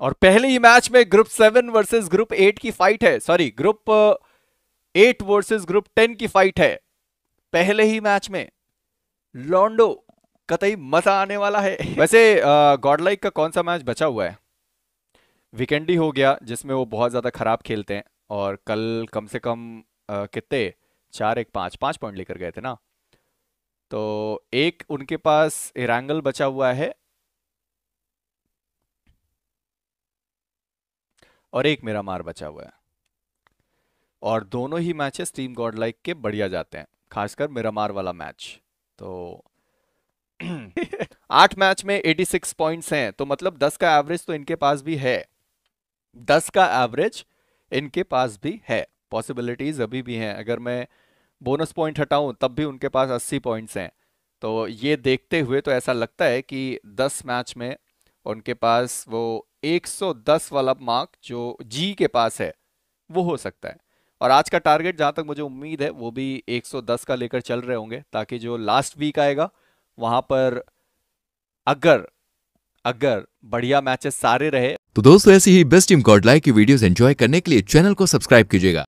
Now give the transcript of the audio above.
और पहले ही मैच में group seven versus group eight की फाइट है sorry group eight uh, versus group ten की फाइट है पहले ही मैच में लॉन्डो कतई मजा आने वाला है वैसे गॉडलाइक uh, का कौन सा मैच बचा हुआ है विकेंडी हो गया जिसमें वो बहुत ज्यादा खराब खेलते हैं और कल कम से कम uh, कितने चार एक पांच पांच पॉइंट लेकर गए थे ना तो एक उनके पास इरांगल बचा हुआ है और एक मेरा मार बचा हुआ है और दोनों ही मैचेस टीम गॉड लाइक के बढ़िया जाते हैं खासकर मेरा मार वाला मैच तो आठ मैच में 86 पॉइंट्स हैं तो मतलब 10 का एवरेज तो इनके पास भी है 10 का एवरेज इनके पास भी है पॉसिबिलिटीज अभी भी हैं अगर मैं बोनस पॉइंट हटाऊं तब भी उनके पास 80 पॉइंट्स हैं तो ये देखते हुए तो ऐसा लगता है कि 10 मैच में उनके पास वो 110 वाला मार्क जो जी के पास है वो हो सकता है और आज का टारगेट जहां तक मुझे उम्मीद है वो भी 110 का लेकर चल रहे होंगे ताकि जो लास्ट वीक आएगा वहां पर अगर अगर बढ़िया मैचेस सारे रहे तो दोस्तों ऐसी ही बेस्ट टीम लाइक की वीडियोस एंजॉय करने के लिए चैनल को सब्सक्राइब कीजिएगा